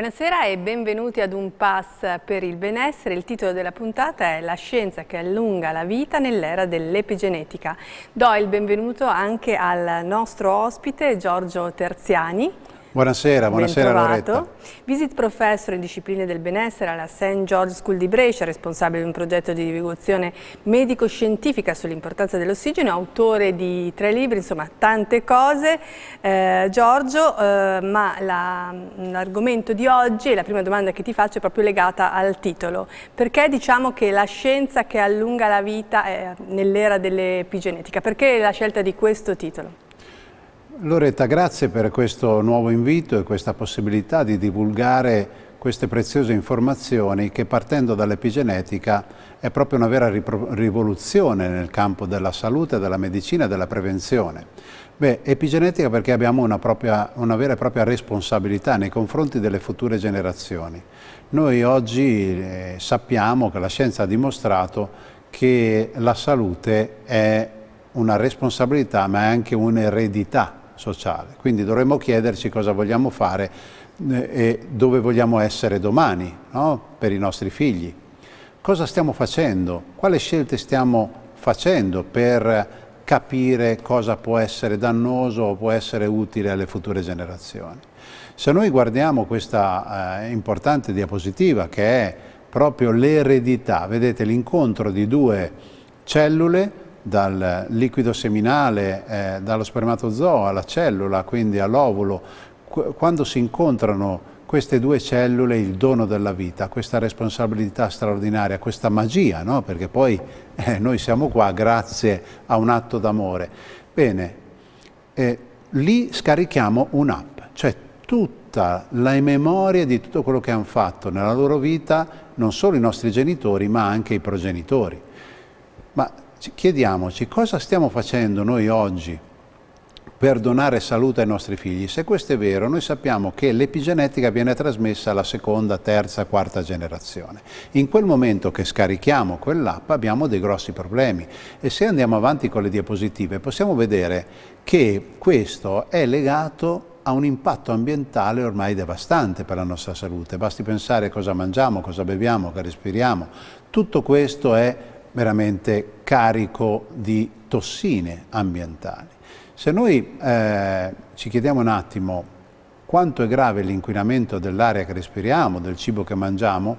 Buonasera e benvenuti ad Un Pass per il benessere. Il titolo della puntata è La scienza che allunga la vita nell'era dell'epigenetica. Do il benvenuto anche al nostro ospite Giorgio Terziani. Buonasera, buonasera Loretta. Visit professor in discipline del benessere alla St. George School di Brescia, responsabile di un progetto di divulgazione medico-scientifica sull'importanza dell'ossigeno, autore di tre libri, insomma tante cose. Eh, Giorgio, eh, ma l'argomento la, di oggi, la prima domanda che ti faccio è proprio legata al titolo. Perché diciamo che la scienza che allunga la vita è nell'era dell'epigenetica? Perché la scelta di questo titolo? Loretta, grazie per questo nuovo invito e questa possibilità di divulgare queste preziose informazioni che partendo dall'epigenetica è proprio una vera rivoluzione nel campo della salute, della medicina e della prevenzione. Beh, epigenetica perché abbiamo una, propria, una vera e propria responsabilità nei confronti delle future generazioni. Noi oggi eh, sappiamo che la scienza ha dimostrato che la salute è una responsabilità ma è anche un'eredità sociale. Quindi dovremmo chiederci cosa vogliamo fare eh, e dove vogliamo essere domani no? per i nostri figli. Cosa stiamo facendo? Quale scelte stiamo facendo per capire cosa può essere dannoso o può essere utile alle future generazioni? Se noi guardiamo questa eh, importante diapositiva che è proprio l'eredità, vedete l'incontro di due cellule dal liquido seminale, eh, dallo spermatozoo alla cellula, quindi all'ovulo, Qu quando si incontrano queste due cellule, il dono della vita, questa responsabilità straordinaria, questa magia, no? perché poi eh, noi siamo qua grazie a un atto d'amore. Bene, eh, lì scarichiamo un'app, cioè tutta la memoria di tutto quello che hanno fatto nella loro vita, non solo i nostri genitori, ma anche i progenitori. Ma chiediamoci cosa stiamo facendo noi oggi per donare salute ai nostri figli. Se questo è vero, noi sappiamo che l'epigenetica viene trasmessa alla seconda, terza, quarta generazione. In quel momento che scarichiamo quell'app abbiamo dei grossi problemi e se andiamo avanti con le diapositive possiamo vedere che questo è legato ha un impatto ambientale ormai devastante per la nostra salute. Basti pensare cosa mangiamo, cosa beviamo, che respiriamo. Tutto questo è veramente carico di tossine ambientali. Se noi eh, ci chiediamo un attimo quanto è grave l'inquinamento dell'aria che respiriamo, del cibo che mangiamo,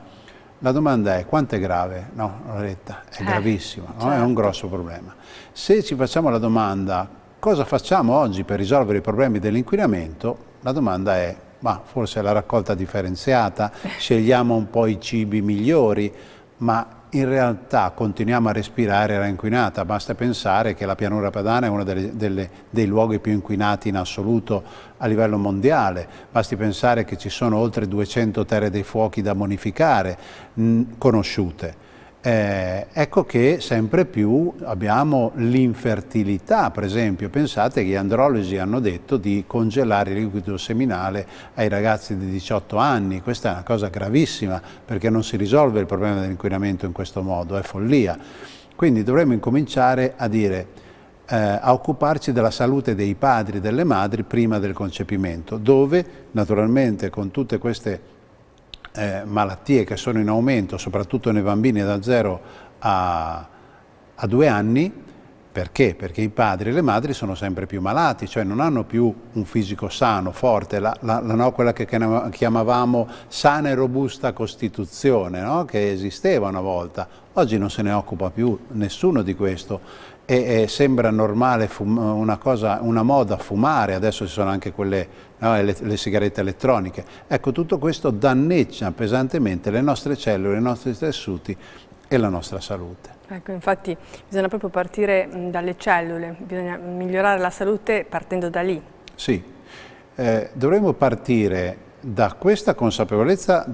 la domanda è quanto è grave? No, Loretta, è eh, gravissima, certo. è un certo. grosso problema. Se ci facciamo la domanda cosa facciamo oggi per risolvere i problemi dell'inquinamento, la domanda è ma forse la raccolta differenziata, scegliamo un po' i cibi migliori, ma in realtà continuiamo a respirare era inquinata, basta pensare che la pianura padana è uno delle, delle, dei luoghi più inquinati in assoluto a livello mondiale, basti pensare che ci sono oltre 200 terre dei fuochi da bonificare mh, conosciute eh, ecco che sempre più abbiamo l'infertilità, per esempio, pensate che gli andrologi hanno detto di congelare il liquido seminale ai ragazzi di 18 anni, questa è una cosa gravissima perché non si risolve il problema dell'inquinamento in questo modo, è follia. Quindi dovremmo incominciare a dire eh, a occuparci della salute dei padri e delle madri prima del concepimento, dove naturalmente con tutte queste eh, malattie che sono in aumento, soprattutto nei bambini da 0 a, a 2 anni, perché? Perché i padri e le madri sono sempre più malati, cioè non hanno più un fisico sano, forte, la, la, la no, quella che chiamavamo sana e robusta costituzione, no? che esisteva una volta. Oggi non se ne occupa più nessuno di questo e, e sembra normale una, cosa, una, moda fumare, adesso ci sono anche quelle, no, le, le sigarette elettroniche. Ecco, tutto questo danneggia pesantemente le nostre cellule, i nostri tessuti e la nostra salute. Ecco, infatti bisogna proprio partire dalle cellule, bisogna migliorare la salute partendo da lì. Sì, eh, dovremmo partire da questa consapevolezza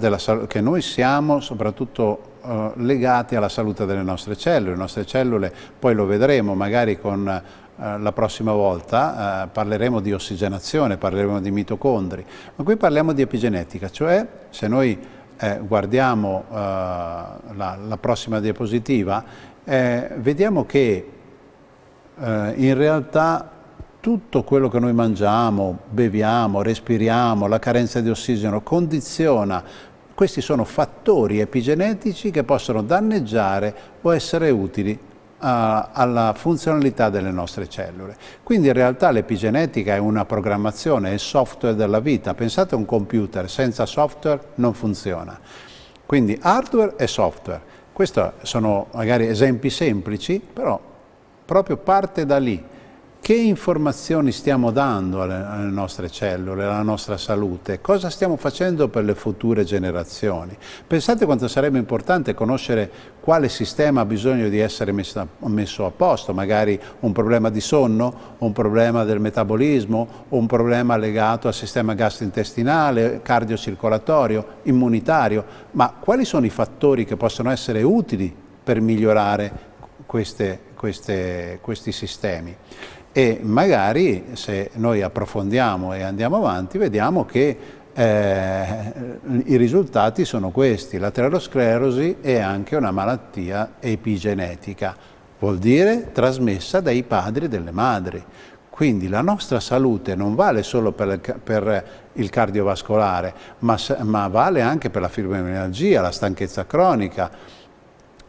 che noi siamo soprattutto eh, legati alla salute delle nostre cellule. Le nostre cellule, poi lo vedremo, magari con eh, la prossima volta eh, parleremo di ossigenazione, parleremo di mitocondri, ma qui parliamo di epigenetica, cioè se noi eh, guardiamo la, la, prossima diapositiva, vediamo che in realtà tutto quello che noi mangiamo, beviamo, respiriamo, la carenza di ossigeno condiziona questi sono fattori epigenetici che possono danneggiare o essere utili eh, alla funzionalità delle nostre cellule. Quindi in realtà l'epigenetica è una programmazione, è il software della vita. Pensate a un computer, senza software non funziona. Quindi hardware e software. Questi sono magari esempi semplici, però proprio parte da lì che informazioni stiamo dando alle, alle, nostre cellule, alla nostra salute, cosa stiamo facendo per le future generazioni. Pensate quanto sarebbe importante conoscere quale sistema ha bisogno di essere messa, messo a posto, magari un problema di sonno, un problema del metabolismo, un problema legato al sistema gastrointestinale, cardiocircolatorio, immunitario, ma quali sono i fattori che possono essere utili per migliorare queste, queste, questi sistemi? e magari se noi approfondiamo e andiamo avanti vediamo che eh, i risultati sono questi, l'aterosclerosi è anche una malattia epigenetica, vuol dire trasmessa dai padri e dalle madri. Quindi la nostra salute non vale solo per, per il cardiovascolare, ma, ma vale anche per la fibromialgia, la stanchezza cronica,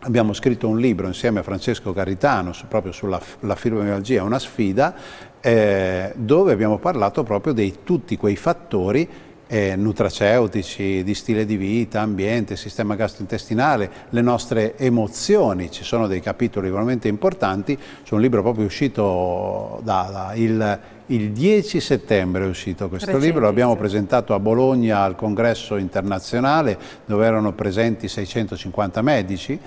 Abbiamo scritto un libro insieme a Francesco Caritano su, proprio sulla fibromialgia, una sfida, eh, dove abbiamo parlato proprio di tutti quei fattori eh, nutraceutici, di stile di vita, ambiente, sistema gastrointestinale, le nostre emozioni, ci sono dei capitoli veramente importanti, c'è un libro proprio uscito da, da il, il 10 settembre è uscito questo libro, l'abbiamo presentato a Bologna al congresso internazionale dove erano presenti 650 medici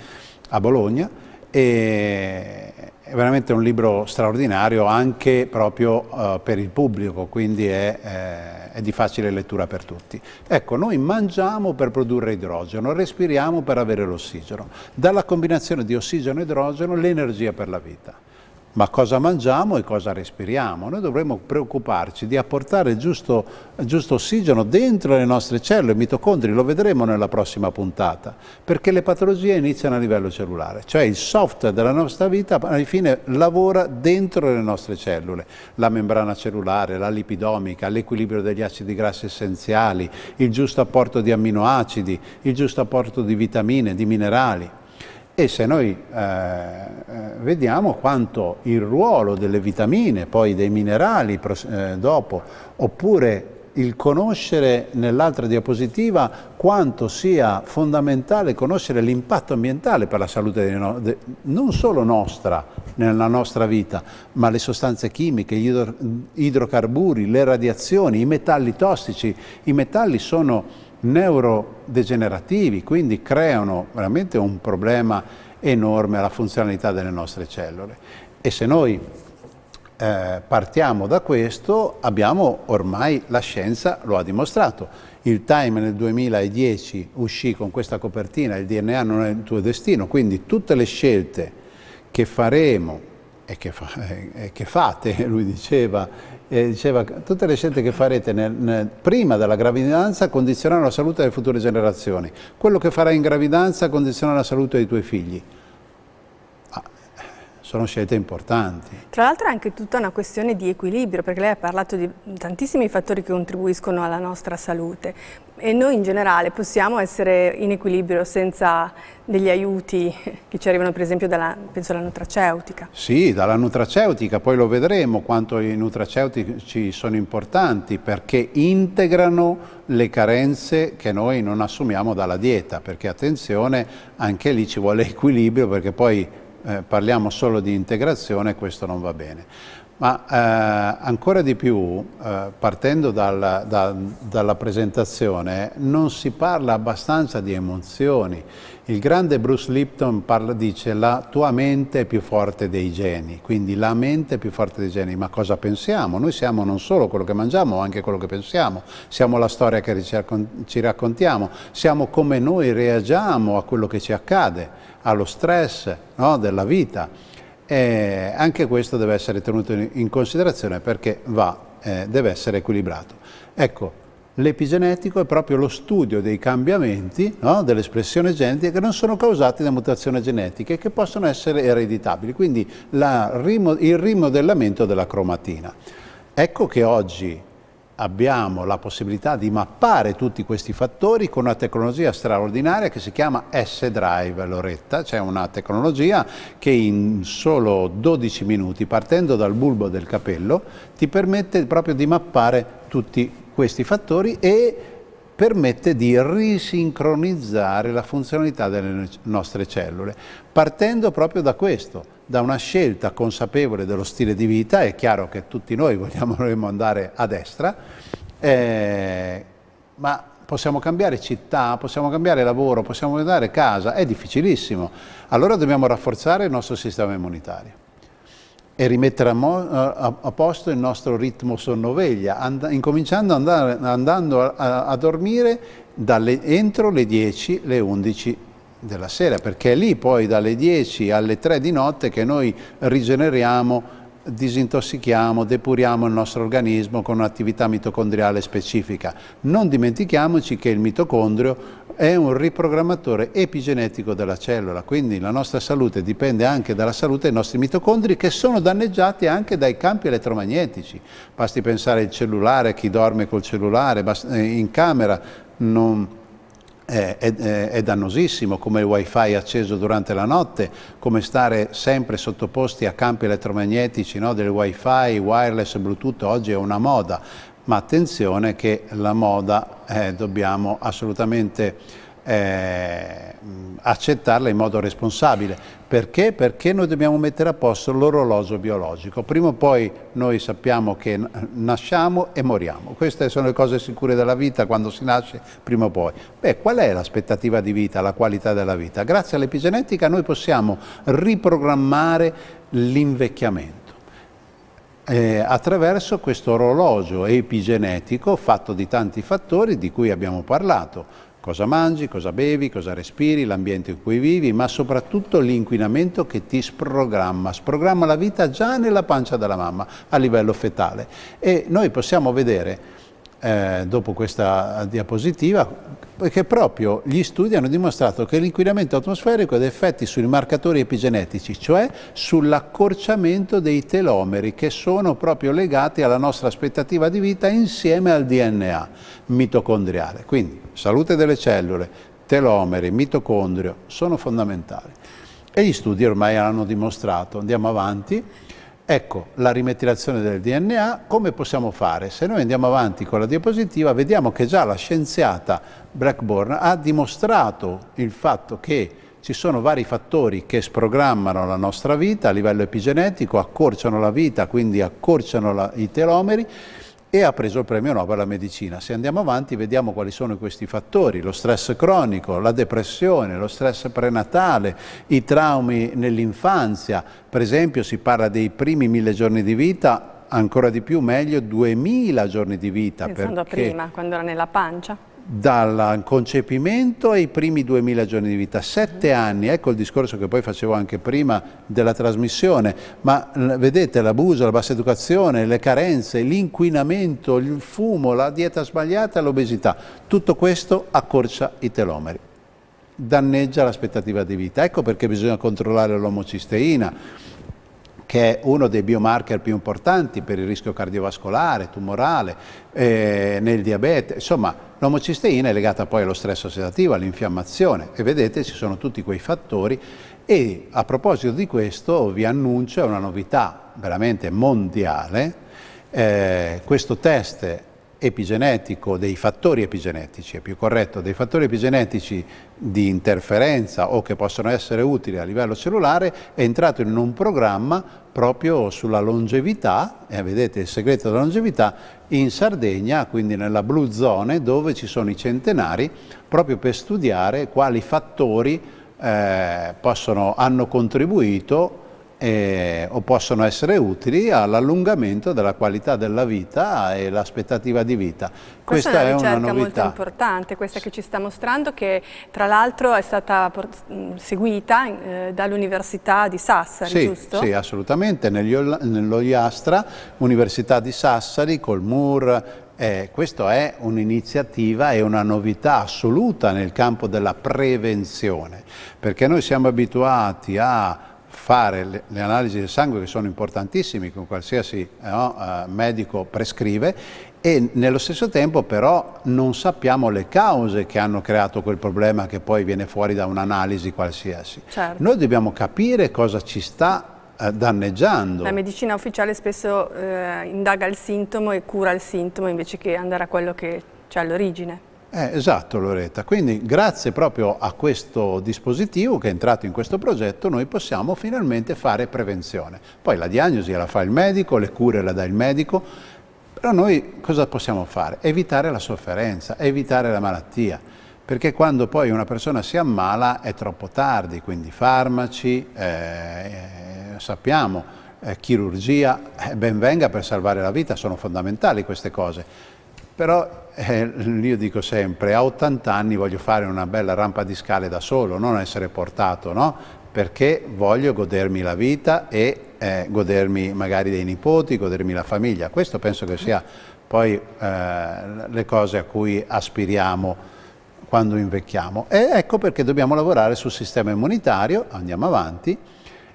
a Bologna e è veramente un libro straordinario anche proprio uh, per il pubblico, quindi è, eh, è, di facile lettura per tutti. Ecco, noi mangiamo per produrre idrogeno, respiriamo per avere l'ossigeno. Dalla combinazione di ossigeno e idrogeno l'energia per la vita ma cosa mangiamo e cosa respiriamo. Noi dovremmo preoccuparci di apportare il giusto, giusto, ossigeno dentro le nostre cellule, i mitocondri, lo vedremo nella prossima puntata, perché le patologie iniziano a livello cellulare, cioè il software della nostra vita alla fine lavora dentro le nostre cellule, la membrana cellulare, la lipidomica, l'equilibrio degli acidi grassi essenziali, il giusto apporto di amminoacidi, il giusto apporto di vitamine, di minerali. E se noi eh, eh, vediamo quanto il ruolo delle vitamine, poi dei minerali eh, dopo, oppure il conoscere nell'altra diapositiva quanto sia fondamentale conoscere l'impatto ambientale per la salute no non solo nostra, nella nostra vita, ma le sostanze chimiche, gli idro idrocarburi, le radiazioni, i metalli tossici. I metalli sono neurodegenerativi, quindi creano veramente un problema enorme alla funzionalità delle nostre cellule. E se noi eh, partiamo da questo, abbiamo ormai, la scienza lo ha dimostrato. Il Time nel 2010 uscì con questa copertina, il DNA non è il tuo destino, quindi tutte le scelte che faremo e che, fa, e che fate, lui diceva, e diceva tutte le scelte che farete nel, nel, prima della gravidanza condizionano la salute delle future generazioni, quello che farai in gravidanza condiziona la salute dei tuoi figli sono scelte importanti. Tra l'altro è anche tutta una questione di equilibrio, perché lei ha parlato di tantissimi fattori che contribuiscono alla nostra salute e noi in generale possiamo essere in equilibrio senza degli aiuti che ci arrivano per esempio dalla, penso alla nutraceutica. Sì, dalla nutraceutica, poi lo vedremo quanto i nutraceutici sono importanti perché integrano le carenze che noi non assumiamo dalla dieta, perché attenzione, anche lì ci vuole equilibrio perché poi eh, parliamo solo di integrazione, questo non va bene. Ma eh, ancora di più, eh, partendo dal, da, dalla presentazione, non si parla abbastanza di emozioni il grande Bruce Lipton parla, dice la tua mente è più forte dei geni, quindi la mente è più forte dei geni, ma cosa pensiamo? Noi siamo non solo quello che mangiamo, ma anche quello che pensiamo, siamo la storia che ci raccontiamo, siamo come noi reagiamo a quello che ci accade, allo stress no, della vita. E anche questo deve essere tenuto in considerazione perché va, eh, deve essere equilibrato. Ecco, L'epigenetico è proprio lo studio dei cambiamenti no, dell'espressione genetica che non sono causati da mutazioni genetiche e che possono essere ereditabili, quindi la, il rimodellamento della cromatina. Ecco che oggi abbiamo la possibilità di mappare tutti questi fattori con una tecnologia straordinaria che si chiama S-Drive Loretta, c'è una tecnologia che in solo 12 minuti partendo dal bulbo del capello ti permette proprio di mappare tutti i fattori questi fattori e permette di risincronizzare la funzionalità delle nostre cellule, partendo proprio da questo, da una scelta consapevole dello stile di vita, è chiaro che tutti noi vogliamo andare a destra, eh, ma possiamo cambiare città, possiamo cambiare lavoro, possiamo cambiare casa, è difficilissimo. Allora dobbiamo rafforzare il nostro sistema immunitario e rimettere a, mo, a, a posto il nostro ritmo sonnoveglia, and, incominciando ad andare, andando a, a dormire dalle, entro le 10, le 11 della sera, perché è lì poi dalle 10 alle 3 di notte che noi rigeneriamo disintossichiamo, depuriamo il nostro organismo con un'attività mitocondriale specifica. Non dimentichiamoci che il mitocondrio è un riprogrammatore epigenetico della cellula, quindi la nostra salute dipende anche dalla salute dei nostri mitocondri che sono danneggiati anche dai campi elettromagnetici. Basti pensare al cellulare, chi dorme col cellulare eh, in camera non, è, è, è, dannosissimo, come il wifi acceso durante la notte, come stare sempre sottoposti a campi elettromagnetici no? del wifi, wireless, bluetooth, oggi è una moda ma attenzione che la moda eh, dobbiamo assolutamente eh, accettarla in modo responsabile. Perché? Perché noi dobbiamo mettere a posto l'orologio biologico. Prima o poi noi sappiamo che nasciamo e moriamo. Queste sono le cose sicure della vita quando si nasce, prima o poi. Beh, qual è l'aspettativa di vita, la qualità della vita? Grazie all'epigenetica noi possiamo riprogrammare l'invecchiamento eh, attraverso questo orologio epigenetico fatto di tanti fattori di cui abbiamo parlato, cosa mangi, cosa bevi, cosa respiri, l'ambiente in cui vivi, ma soprattutto l'inquinamento che ti sprogramma, sprogramma la vita già nella pancia della mamma a livello fetale. E noi possiamo vedere eh, dopo questa diapositiva, perché proprio gli studi hanno dimostrato che l'inquinamento atmosferico ha effetti sui marcatori epigenetici, cioè sull'accorciamento dei telomeri che sono proprio legati alla nostra aspettativa di vita insieme al DNA mitocondriale. Quindi salute delle cellule, telomeri, mitocondrio sono fondamentali. E gli studi ormai hanno dimostrato, andiamo avanti, Ecco, la rimetilazione del DNA, come possiamo fare? Se noi andiamo avanti con la diapositiva, vediamo che già la scienziata Blackburn ha dimostrato il fatto che ci sono vari fattori che sprogrammano la nostra vita a livello epigenetico, accorciano la vita, quindi accorciano la, i telomeri, e ha preso il premio Nobel alla medicina. Se andiamo avanti vediamo quali sono questi fattori, lo stress cronico, la depressione, lo stress prenatale, i traumi nell'infanzia, per esempio si parla dei primi mille giorni di vita, ancora di più meglio 2000 giorni di vita. Pensando perché... a prima, quando era nella pancia dal concepimento ai primi 2000 giorni di vita, sette mm. anni, ecco il discorso che poi facevo anche prima della trasmissione, ma vedete l'abuso, la bassa educazione, le carenze, l'inquinamento, il fumo, la dieta sbagliata, l'obesità, tutto questo accorcia i telomeri, danneggia l'aspettativa di vita, ecco perché bisogna controllare l'omocisteina, che è uno dei biomarker più importanti per il rischio cardiovascolare, tumorale, eh, nel diabete. Insomma, l'omocisteina è legata poi allo stress ossidativo, all'infiammazione e vedete ci sono tutti quei fattori e a proposito di questo vi annuncio una novità veramente mondiale. Eh, questo test epigenetico, dei fattori epigenetici, è più corretto, dei fattori epigenetici di interferenza o che possono essere utili a livello cellulare, è entrato in un programma proprio sulla longevità, e eh, vedete il segreto della longevità, in Sardegna, quindi nella Blue Zone, dove ci sono i centenari, proprio per studiare quali fattori eh, possono, hanno contribuito eh, o possono essere utili all'allungamento della qualità della vita e l'aspettativa di vita. Questa, questa è, una ricerca una, novità. molto importante, questa che ci sta mostrando, che tra l'altro è stata mm, seguita eh, dall'Università di Sassari, sì, giusto? Sì, assolutamente, nello IASTRA, Università di Sassari, col MUR, eh, questa è un'iniziativa e una novità assoluta nel campo della prevenzione, perché noi siamo abituati a fare le, le, analisi del sangue che sono importantissime, che qualsiasi eh, no, eh, medico prescrive e nello stesso tempo però non sappiamo le cause che hanno creato quel problema che poi viene fuori da un'analisi qualsiasi. Certo. Noi dobbiamo capire cosa ci sta eh, danneggiando. La medicina ufficiale spesso eh, indaga il sintomo e cura il sintomo invece che andare a quello che c'è all'origine. Eh, esatto Loretta, quindi grazie proprio a questo dispositivo che è entrato in questo progetto noi possiamo finalmente fare prevenzione. Poi la diagnosi la fa il medico, le cure la dà il medico, però noi cosa possiamo fare? Evitare la sofferenza, evitare la malattia, perché quando poi una persona si ammala è troppo tardi, quindi farmaci, eh, eh sappiamo, eh, chirurgia, eh, ben venga per salvare la vita, sono fondamentali queste cose. Però eh, io dico sempre, a 80 anni voglio fare una bella rampa di scale da solo, non essere portato, no? perché voglio godermi la vita e eh, godermi magari dei nipoti, godermi la famiglia. Questo penso che sia poi eh, le cose a cui aspiriamo quando invecchiamo. E ecco perché dobbiamo lavorare sul sistema immunitario, andiamo avanti,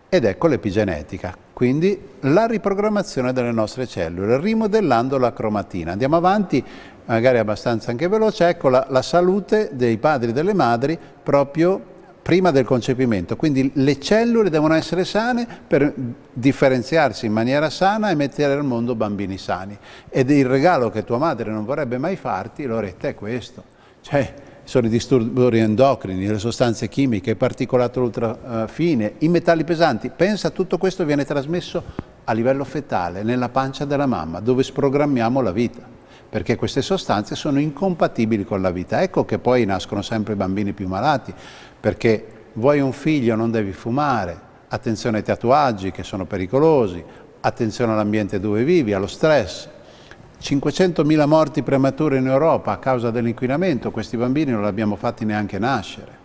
ed ecco l'epigenetica. Quindi la riprogrammazione delle nostre cellule, rimodellando la cromatina. Andiamo avanti, magari abbastanza anche veloce, ecco la, la salute dei padri e delle madri proprio prima del concepimento, quindi le cellule devono essere sane per differenziarsi in maniera sana e mettere al mondo bambini sani. Ed il regalo che tua madre non vorrebbe mai farti, Loretta, è questo. Cioè, sono i disturbi endocrini, le sostanze chimiche, il particolato ultrafine, eh, i metalli pesanti. Pensa, tutto questo viene trasmesso a livello fetale, nella pancia della mamma, dove sprogrammiamo la vita, perché queste sostanze sono incompatibili con la vita. Ecco che poi nascono sempre bambini più malati, perché vuoi un figlio non devi fumare, attenzione ai tatuaggi che sono pericolosi, attenzione all'ambiente dove vivi, allo stress, 500.000 morti premature in Europa a causa dell'inquinamento, questi bambini non li abbiamo fatti neanche nascere.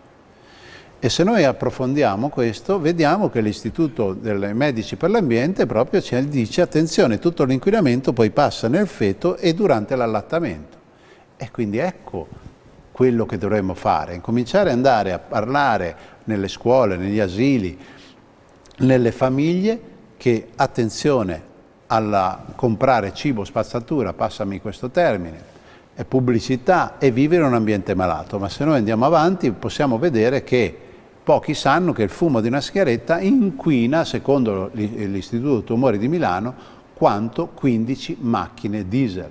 E se noi approfondiamo questo, vediamo che l'Istituto dei Medici per l'Ambiente proprio ci dice attenzione, tutto l'inquinamento poi passa nel feto e durante l'allattamento. E quindi ecco quello che dovremmo fare, incominciare ad andare a parlare nelle scuole, negli asili, nelle famiglie che attenzione alla comprare cibo, spazzatura, passami questo termine, è pubblicità e vivere in un ambiente malato, ma se noi andiamo avanti possiamo vedere che pochi sanno che il fumo di una sigaretta inquina, secondo l'Istituto Tumori di Milano, quanto 15 macchine diesel.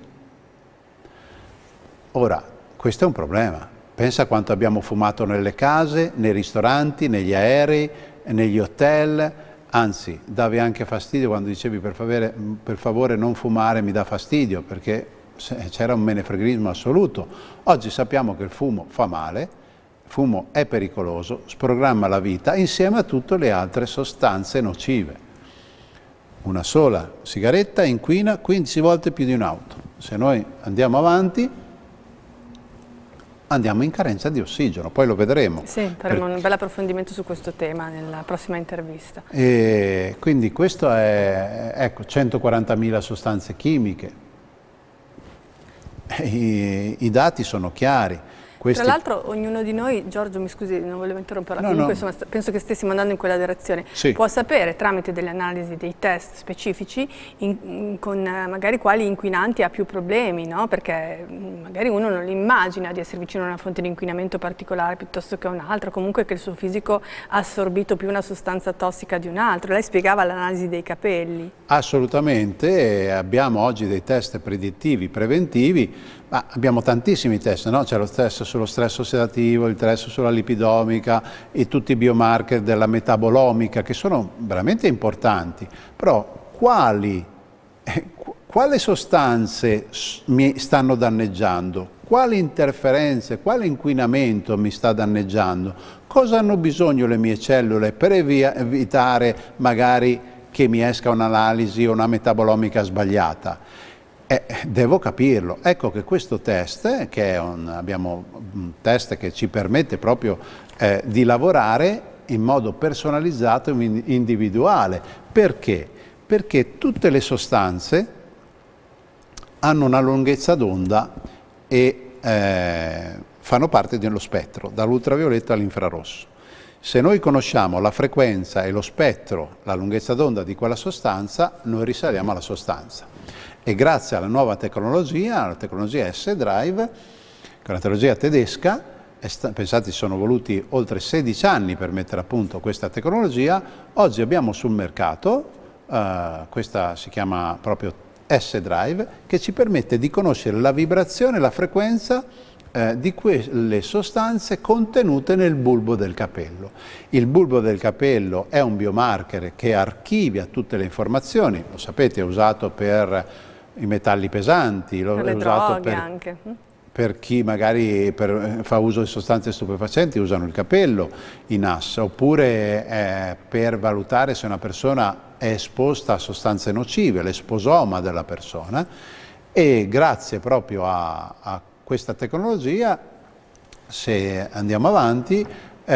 Ora, questo è un problema. Pensa quanto abbiamo fumato nelle case, nei ristoranti, negli aerei, negli hotel, anzi davi anche fastidio quando dicevi per favore, per favore non fumare mi dà fastidio perché c'era un menefregrismo assoluto. Oggi sappiamo che il fumo fa male, il fumo è pericoloso, sprogramma la vita insieme a tutte le altre sostanze nocive. Una sola sigaretta inquina 15 volte più di un'auto. Se noi andiamo avanti andiamo in carenza di ossigeno, poi lo vedremo. Sì, faremo per... un bel approfondimento su questo tema nella prossima intervista. E quindi questo è, ecco, 140.000 sostanze chimiche, I, i dati sono chiari, questi... Tra l'altro ognuno di noi, Giorgio mi scusi non volevo interromperla, no, comunque no. Insomma, penso che stessimo andando in quella direzione, sì. può sapere tramite delle analisi, dei test specifici in, in, con eh, magari quali inquinanti ha più problemi, no? perché mm, magari uno non immagina di essere vicino a una fonte di inquinamento particolare piuttosto che a un'altra, comunque che il suo fisico ha assorbito più una sostanza tossica di un'altra, lei spiegava l'analisi dei capelli. Assolutamente, abbiamo oggi dei test predittivi, preventivi, ma abbiamo tantissimi test, no? c'è lo stress sullo stress ossidativo, il stress sulla lipidomica e tutti i biomarker della metabolomica che sono veramente importanti, però quali, eh, quali sostanze mi stanno danneggiando? Quali interferenze, quale inquinamento mi sta danneggiando? Cosa hanno bisogno le mie cellule per evitare magari che mi esca un'analisi o una metabolomica sbagliata? Eh, devo capirlo. Ecco che questo test, che è un, abbiamo un test che ci permette proprio eh, di lavorare in modo personalizzato e individuale. Perché? Perché tutte le sostanze hanno una lunghezza d'onda e eh, fanno parte dello spettro, dall'ultravioletto all'infrarosso. Se noi conosciamo la frequenza e lo spettro, la lunghezza d'onda di quella sostanza, noi risaliamo alla sostanza e grazie alla nuova tecnologia, alla tecnologia S-Drive, che è una tecnologia tedesca, pensate sono voluti oltre 16 anni per mettere a punto questa tecnologia, oggi abbiamo sul mercato, eh, questa si chiama proprio S-Drive, che ci permette di conoscere la vibrazione, e la frequenza eh, di quelle sostanze contenute nel bulbo del capello. Il bulbo del capello è un biomarker che archivia tutte le informazioni, lo sapete, è usato per i metalli pesanti, l'ho usato per, mm. per, chi magari per, fa uso di sostanze stupefacenti usano il capello in NAS, oppure eh, per valutare se una persona è esposta a sostanze nocive, l'esposoma della persona e grazie proprio a, a questa tecnologia, se andiamo avanti, eh,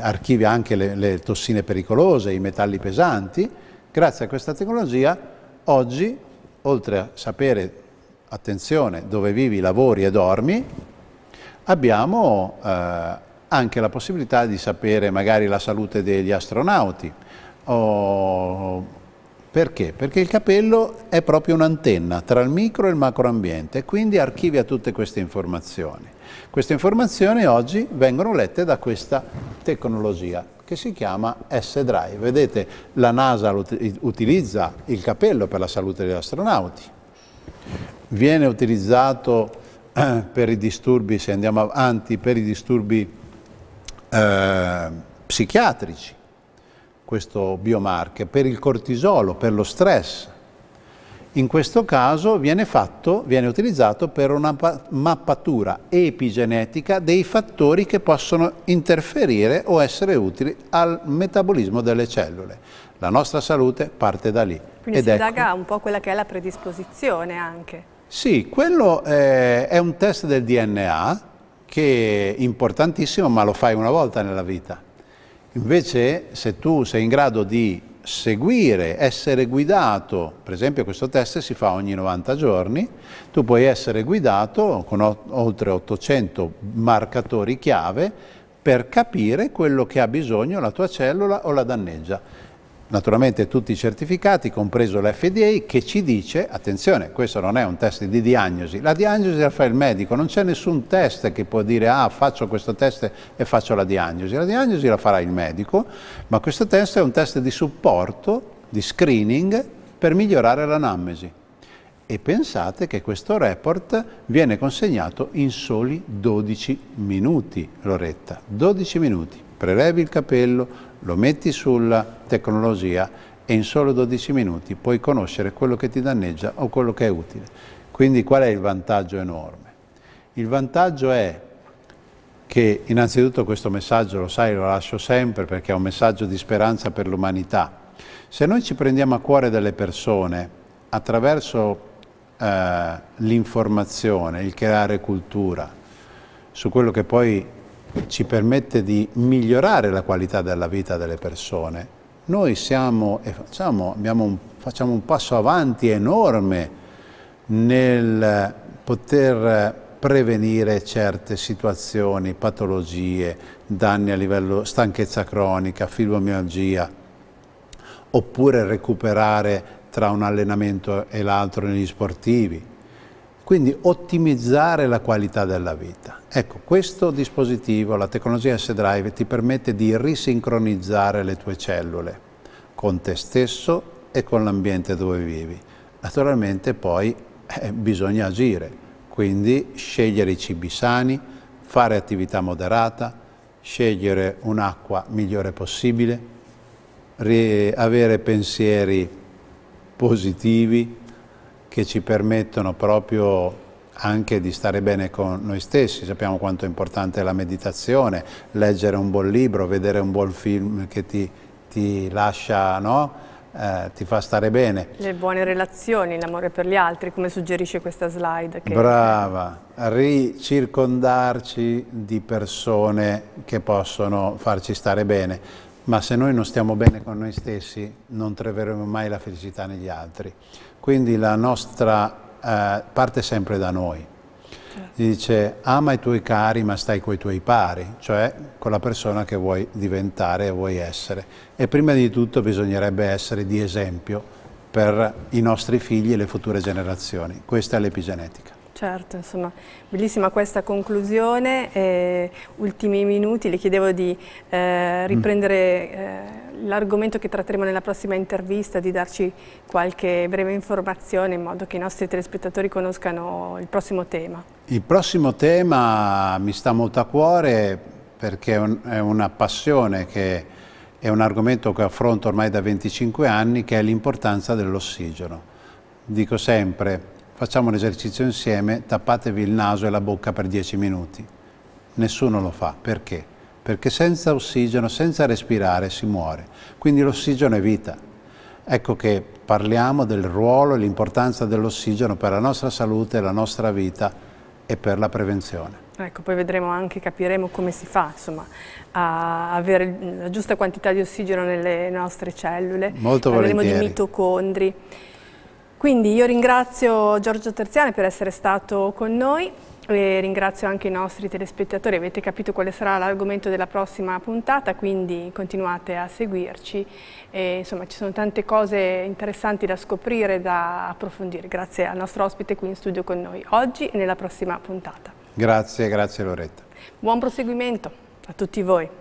archivia anche le, le tossine pericolose, i metalli pesanti, grazie a questa tecnologia oggi oltre a sapere, attenzione, dove vivi, lavori e dormi, abbiamo eh, anche la possibilità di sapere magari la salute degli astronauti. Oh, perché? Perché il capello è proprio un'antenna tra il micro e il macroambiente e quindi archivia tutte queste informazioni. Queste informazioni oggi vengono lette da questa tecnologia che si chiama S-Drive. Vedete, la NASA utilizza il capello per la salute degli astronauti, viene utilizzato eh, per i disturbi, se andiamo avanti, per i disturbi eh, psichiatrici, questo biomarker, per il cortisolo, per lo stress, in questo caso viene, fatto, viene utilizzato per una mappatura epigenetica dei fattori che possono interferire o essere utili al metabolismo delle cellule. La nostra salute parte da lì. Quindi Ed si ecco. indaga un po' quella che è la predisposizione anche. Sì, quello eh, è un test del DNA che è importantissimo ma lo fai una volta nella vita. Invece se tu sei in grado di seguire, essere guidato, per esempio questo test si fa ogni 90 giorni, tu puoi essere guidato con oltre 800 marcatori chiave per capire quello che ha bisogno la tua cellula o la danneggia naturalmente tutti i certificati, compreso l'FDA, che ci dice, attenzione, questo non è un test di diagnosi, la diagnosi la fa il medico, non c'è nessun test che può dire ah faccio questo test e faccio la diagnosi, la diagnosi la farà il medico, ma questo test è un test di supporto, di screening per migliorare l'anamnesi. E pensate che questo report viene consegnato in soli 12 minuti, Loretta, 12 minuti. Prelevi il capello, lo metti sulla tecnologia e in solo 12 minuti puoi conoscere quello che ti danneggia o quello che è utile. Quindi qual è il vantaggio enorme? Il vantaggio è che innanzitutto questo messaggio, lo sai, lo lascio sempre perché è un messaggio di speranza per l'umanità. Se noi ci prendiamo a cuore delle persone attraverso eh, l'informazione, il creare cultura, su quello che poi ci permette di migliorare la qualità della vita delle persone. Noi siamo e facciamo, un, facciamo un passo avanti enorme nel poter prevenire certe situazioni, patologie, danni a livello stanchezza cronica, fibromialgia, oppure recuperare tra un allenamento e l'altro negli sportivi. Quindi ottimizzare la qualità della vita. Ecco, questo dispositivo, la tecnologia S-Drive, ti permette di risincronizzare le tue cellule con te stesso e con l'ambiente dove vivi. Naturalmente poi eh, bisogna agire, quindi scegliere i cibi sani, fare attività moderata, scegliere un'acqua migliore possibile, avere pensieri positivi, che ci permettono proprio anche di stare bene con noi stessi, sappiamo quanto è importante la meditazione, leggere un buon libro, vedere un buon film che ti, ti lascia, no? Eh, ti fa stare bene. Le buone relazioni, l'amore per gli altri, come suggerisce questa slide. Che... Brava, ricircondarci di persone che possono farci stare bene ma se noi non stiamo bene con noi stessi non troveremo mai la felicità negli altri. Quindi la nostra eh, parte sempre da noi. Si certo. dice ama i tuoi cari ma stai coi tuoi pari, cioè con la persona che vuoi diventare e vuoi essere. E prima di tutto bisognerebbe essere di esempio per i nostri figli e le future generazioni. Questa è l'epigenetica. Certo, insomma, bellissima questa conclusione. Eh, ultimi minuti, le chiedevo di eh, riprendere eh, l'argomento che tratteremo nella prossima intervista, di darci qualche breve informazione in modo che i nostri telespettatori conoscano il prossimo tema. Il prossimo tema mi sta molto a cuore perché è, un, è una passione che è un argomento che affronto ormai da 25 anni, che è l'importanza dell'ossigeno. Dico sempre, Facciamo un esercizio insieme, tappatevi il naso e la bocca per 10 minuti. Nessuno lo fa. Perché? Perché senza ossigeno, senza respirare, si muore. Quindi l'ossigeno è vita. Ecco che parliamo del ruolo e l'importanza dell'ossigeno per la nostra salute, la nostra vita e per la prevenzione. Ecco, poi vedremo anche, capiremo come si fa insomma, a avere la giusta quantità di ossigeno nelle nostre cellule. Molto Parleremo volentieri. di mitocondri. Quindi io ringrazio Giorgio Terziani per essere stato con noi e ringrazio anche i nostri telespettatori, avete capito quale sarà l'argomento della prossima puntata, quindi continuate a seguirci. E, insomma, ci sono tante cose interessanti da scoprire, da approfondire. Grazie al nostro ospite qui in studio con noi oggi e nella prossima puntata. Grazie, grazie Loretta. Buon proseguimento a tutti voi.